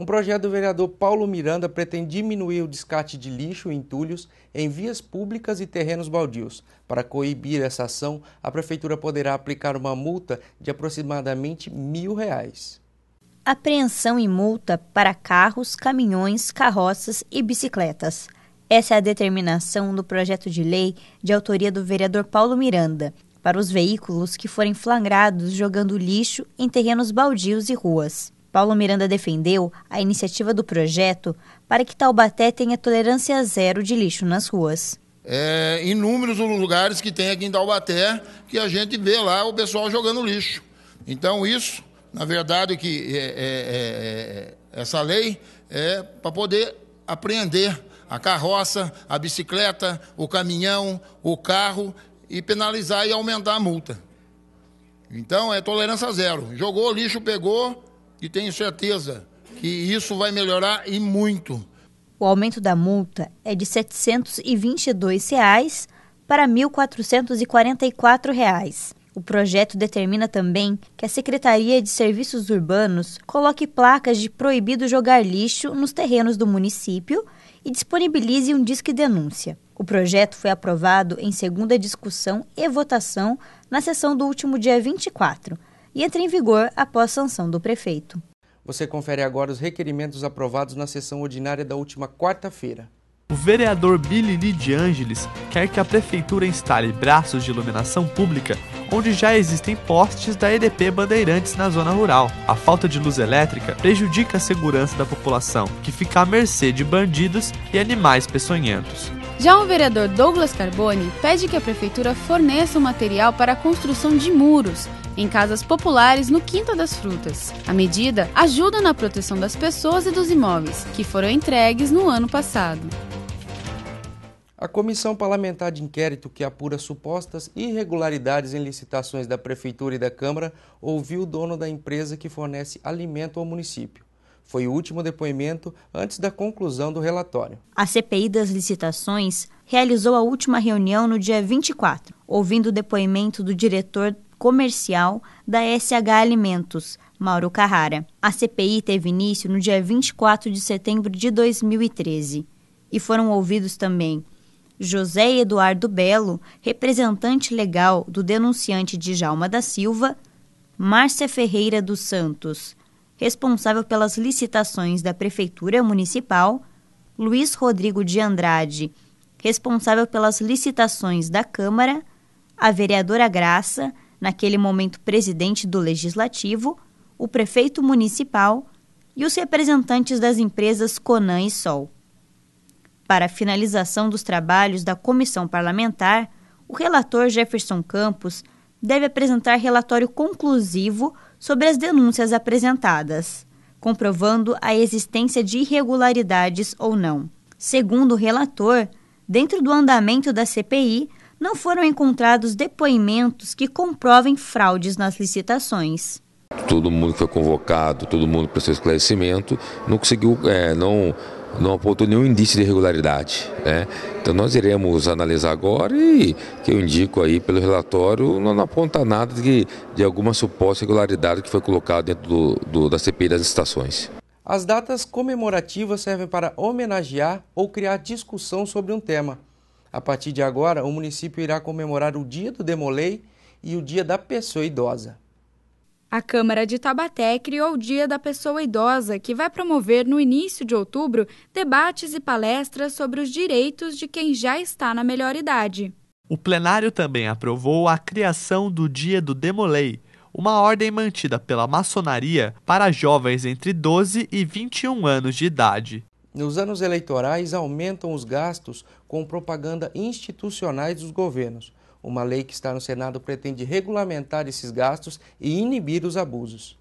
Um projeto do vereador Paulo Miranda pretende diminuir o descarte de lixo e entulhos em vias públicas e terrenos baldios. Para coibir essa ação, a prefeitura poderá aplicar uma multa de aproximadamente mil reais. Apreensão e multa para carros, caminhões, carroças e bicicletas. Essa é a determinação do projeto de lei de autoria do vereador Paulo Miranda, para os veículos que forem flagrados jogando lixo em terrenos baldios e ruas. Paulo Miranda defendeu a iniciativa do projeto para que Taubaté tenha tolerância zero de lixo nas ruas. É, inúmeros lugares que tem aqui em Taubaté que a gente vê lá o pessoal jogando lixo. Então isso, na verdade, que é é, é, é, é, essa lei é para poder apreender a carroça, a bicicleta, o caminhão, o carro e penalizar e aumentar a multa. Então é tolerância zero. Jogou lixo, pegou, e tenho certeza que isso vai melhorar e muito. O aumento da multa é de R$ 722 reais para R$ 1.444. Reais. O projeto determina também que a Secretaria de Serviços Urbanos coloque placas de proibido jogar lixo nos terrenos do município e disponibilize um disque denúncia. O projeto foi aprovado em segunda discussão e votação na sessão do último dia 24 e entra em vigor após sanção do prefeito. Você confere agora os requerimentos aprovados na sessão ordinária da última quarta-feira. O vereador Billy Lee de Angeles quer que a prefeitura instale braços de iluminação pública onde já existem postes da EDP Bandeirantes na zona rural. A falta de luz elétrica prejudica a segurança da população, que fica à mercê de bandidos e animais peçonhentos. Já o vereador Douglas Carboni pede que a prefeitura forneça o material para a construção de muros em casas populares no Quinta das Frutas. A medida ajuda na proteção das pessoas e dos imóveis, que foram entregues no ano passado. A Comissão Parlamentar de Inquérito que apura supostas irregularidades em licitações da Prefeitura e da Câmara ouviu o dono da empresa que fornece alimento ao município. Foi o último depoimento antes da conclusão do relatório. A CPI das licitações realizou a última reunião no dia 24, ouvindo o depoimento do diretor comercial da SH Alimentos, Mauro Carrara. A CPI teve início no dia 24 de setembro de 2013 e foram ouvidos também José Eduardo Belo, representante legal do denunciante Djalma da Silva, Márcia Ferreira dos Santos, responsável pelas licitações da Prefeitura Municipal, Luiz Rodrigo de Andrade, responsável pelas licitações da Câmara, a vereadora Graça, naquele momento presidente do Legislativo, o prefeito municipal e os representantes das empresas Conan e Sol. Para a finalização dos trabalhos da comissão parlamentar, o relator Jefferson Campos deve apresentar relatório conclusivo sobre as denúncias apresentadas, comprovando a existência de irregularidades ou não. Segundo o relator, dentro do andamento da CPI, não foram encontrados depoimentos que comprovem fraudes nas licitações. Todo mundo foi convocado, todo mundo prestou esclarecimento, não conseguiu, é, não não apontou nenhum indício de irregularidade. Né? Então nós iremos analisar agora e que eu indico aí pelo relatório, não, não aponta nada de, de alguma suposta irregularidade que foi colocada dentro do, do, da CPI das licitações. As datas comemorativas servem para homenagear ou criar discussão sobre um tema. A partir de agora, o município irá comemorar o Dia do Demolei e o Dia da Pessoa Idosa. A Câmara de Tabaté criou o Dia da Pessoa Idosa, que vai promover no início de outubro debates e palestras sobre os direitos de quem já está na melhor idade. O plenário também aprovou a criação do Dia do Demolei, uma ordem mantida pela maçonaria para jovens entre 12 e 21 anos de idade. Nos anos eleitorais aumentam os gastos com propaganda institucionais dos governos. Uma lei que está no Senado pretende regulamentar esses gastos e inibir os abusos.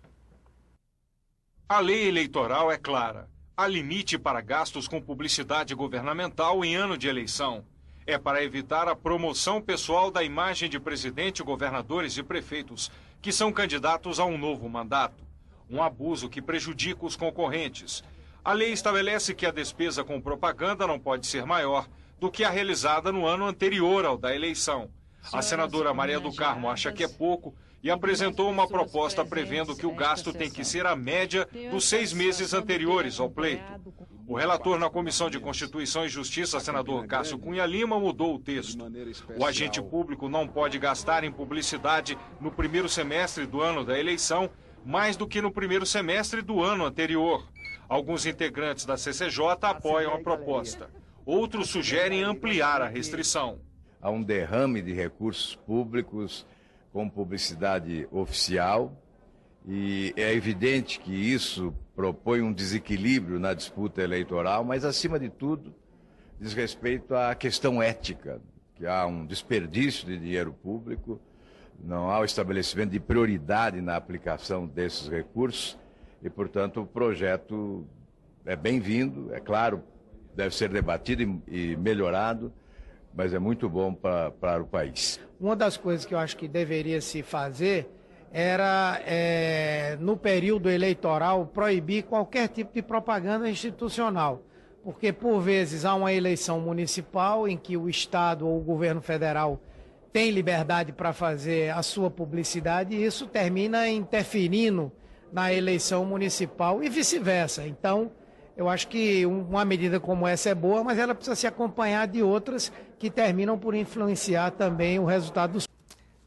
A lei eleitoral é clara. Há limite para gastos com publicidade governamental em ano de eleição. É para evitar a promoção pessoal da imagem de presidente, governadores e prefeitos, que são candidatos a um novo mandato. Um abuso que prejudica os concorrentes. A lei estabelece que a despesa com propaganda não pode ser maior do que a realizada no ano anterior ao da eleição. A senadora Maria do Carmo acha que é pouco e apresentou uma proposta prevendo que o gasto tem que ser a média dos seis meses anteriores ao pleito. O relator na Comissão de Constituição e Justiça, senador Cássio Cunha Lima, mudou o texto. O agente público não pode gastar em publicidade no primeiro semestre do ano da eleição mais do que no primeiro semestre do ano anterior. Alguns integrantes da CCJ apoiam a proposta. Outros sugerem ampliar a restrição. Há um derrame de recursos públicos com publicidade oficial e é evidente que isso propõe um desequilíbrio na disputa eleitoral, mas acima de tudo diz respeito à questão ética, que há um desperdício de dinheiro público, não há o estabelecimento de prioridade na aplicação desses recursos e, portanto, o projeto é bem-vindo, é claro, deve ser debatido e, e melhorado, mas é muito bom para o país. Uma das coisas que eu acho que deveria se fazer era, é, no período eleitoral, proibir qualquer tipo de propaganda institucional. Porque, por vezes, há uma eleição municipal em que o Estado ou o governo federal tem liberdade para fazer a sua publicidade e isso termina interferindo na eleição municipal e vice-versa. Então, eu acho que uma medida como essa é boa, mas ela precisa se acompanhar de outras que terminam por influenciar também o resultado do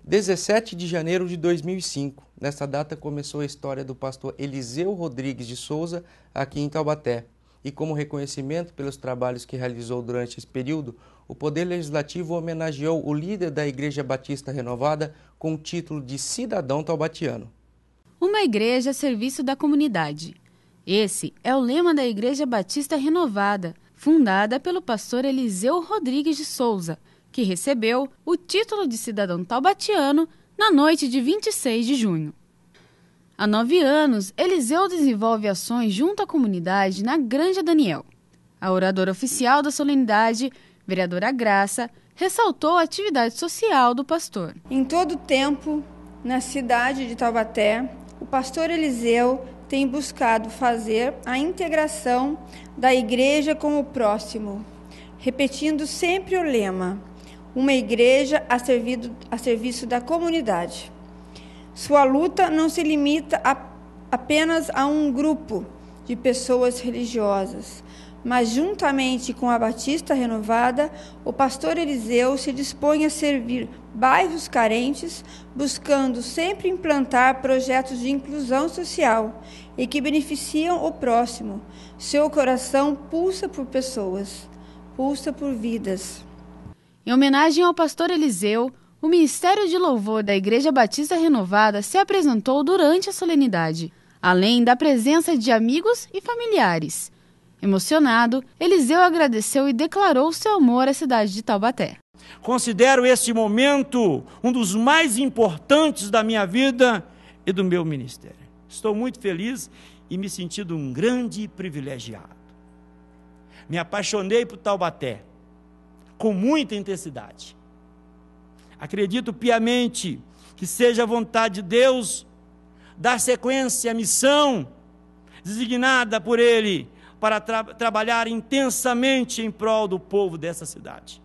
17 de janeiro de 2005. Nessa data começou a história do pastor Eliseu Rodrigues de Souza aqui em Taubaté. E como reconhecimento pelos trabalhos que realizou durante esse período, o Poder Legislativo homenageou o líder da Igreja Batista Renovada com o título de cidadão taubatiano. Uma igreja a é serviço da comunidade esse é o lema da Igreja Batista Renovada, fundada pelo pastor Eliseu Rodrigues de Souza, que recebeu o título de cidadão taubatiano na noite de 26 de junho. Há nove anos, Eliseu desenvolve ações junto à comunidade na Granja Daniel. A oradora oficial da solenidade, vereadora Graça, ressaltou a atividade social do pastor. Em todo o tempo, na cidade de Taubaté, o pastor Eliseu tem buscado fazer a integração da igreja com o próximo, repetindo sempre o lema: uma igreja a, servido, a serviço da comunidade. Sua luta não se limita a, apenas a um grupo de pessoas religiosas, mas juntamente com a Batista Renovada, o pastor Eliseu se dispõe a servir bairros carentes, buscando sempre implantar projetos de inclusão social e que beneficiam o próximo. Seu coração pulsa por pessoas, pulsa por vidas. Em homenagem ao pastor Eliseu, o Ministério de Louvor da Igreja Batista Renovada se apresentou durante a solenidade, além da presença de amigos e familiares. Emocionado, Eliseu agradeceu e declarou seu amor à cidade de Taubaté. Considero este momento um dos mais importantes da minha vida e do meu ministério. Estou muito feliz e me sentindo um grande privilegiado. Me apaixonei por Taubaté, com muita intensidade. Acredito piamente que seja a vontade de Deus dar sequência à missão designada por Ele para tra trabalhar intensamente em prol do povo dessa cidade.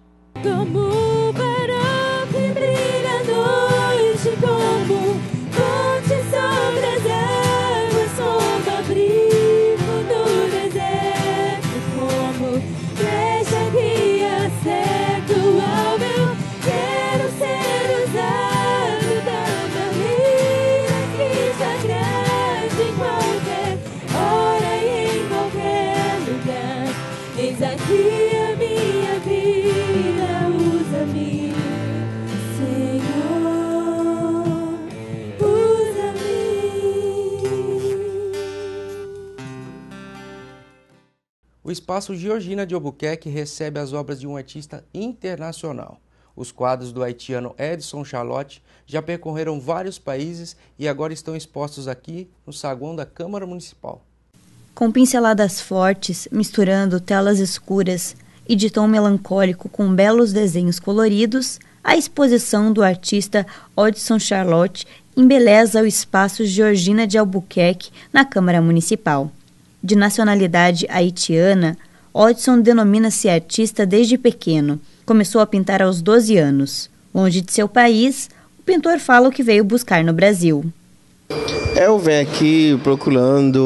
Espaço Georgina de Albuquerque recebe as obras de um artista internacional. Os quadros do haitiano Edson Charlotte já percorreram vários países e agora estão expostos aqui no saguão da Câmara Municipal. Com pinceladas fortes, misturando telas escuras e de tom melancólico com belos desenhos coloridos, a exposição do artista Edson Charlotte embeleza o espaço Georgina de Albuquerque na Câmara Municipal. De nacionalidade haitiana, Odson denomina-se artista desde pequeno. Começou a pintar aos 12 anos. Longe de seu país, o pintor fala o que veio buscar no Brasil. Eu venho aqui procurando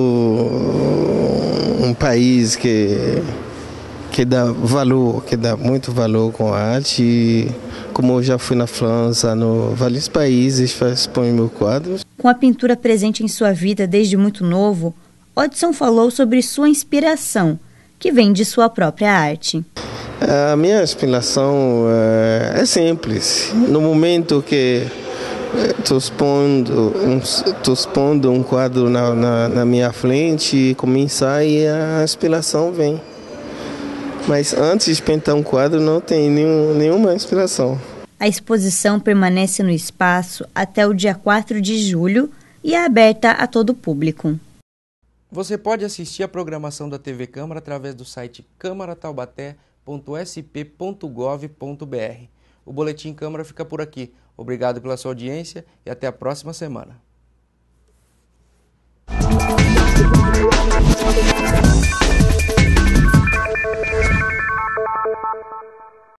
um país que, que dá valor, que dá muito valor com a arte. Como eu já fui na França, no vários países, exponho meu quadro. Com a pintura presente em sua vida desde muito novo, Odson falou sobre sua inspiração, que vem de sua própria arte. A minha inspiração eh, é, simples. No momento que estou eh, expondo, um, expondo um quadro na, na, na minha frente, começar e a inspiração vem. Mas antes de pintar um quadro, não tem nenhum, nenhuma inspiração. A exposição permanece no espaço até o dia 4 de julho e é aberta a todo o público. Você pode assistir a programação da TV Câmara através do site câmarataubaté.sp.gov.br. O Boletim Câmara fica por aqui. Obrigado pela sua audiência e até a próxima semana.